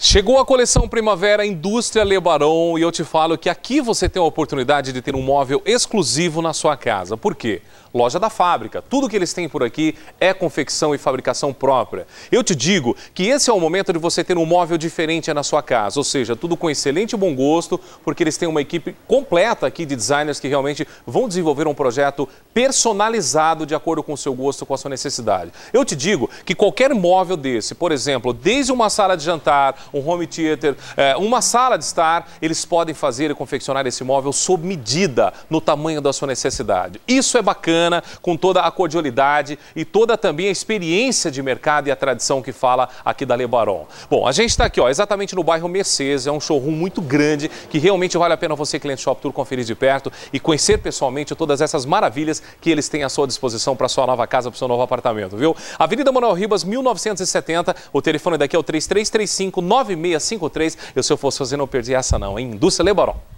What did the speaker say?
Chegou a coleção Primavera Indústria Lebarão e eu te falo que aqui você tem a oportunidade de ter um móvel exclusivo na sua casa. Por quê? Loja da fábrica. Tudo que eles têm por aqui é confecção e fabricação própria. Eu te digo que esse é o momento de você ter um móvel diferente na sua casa, ou seja, tudo com excelente bom gosto, porque eles têm uma equipe completa aqui de designers que realmente vão desenvolver um projeto personalizado de acordo com o seu gosto, com a sua necessidade. Eu te digo que qualquer móvel desse, por exemplo, desde uma sala de jantar, um home theater, eh, uma sala de estar, eles podem fazer e confeccionar esse móvel sob medida no tamanho da sua necessidade. Isso é bacana, com toda a cordialidade e toda também a experiência de mercado e a tradição que fala aqui da Lebaron. Bom, a gente está aqui, ó, exatamente no bairro Mercedes, é um showroom muito grande que realmente vale a pena você, cliente Shop Tour, conferir de perto e conhecer pessoalmente todas essas maravilhas que eles têm à sua disposição para sua nova casa, para seu novo apartamento, viu? Avenida Manuel Ribas, 1970, o telefone daqui é o 3335 9653. Eu, se eu fosse fazer, não perdi essa não, hein? Indústria Lebaron.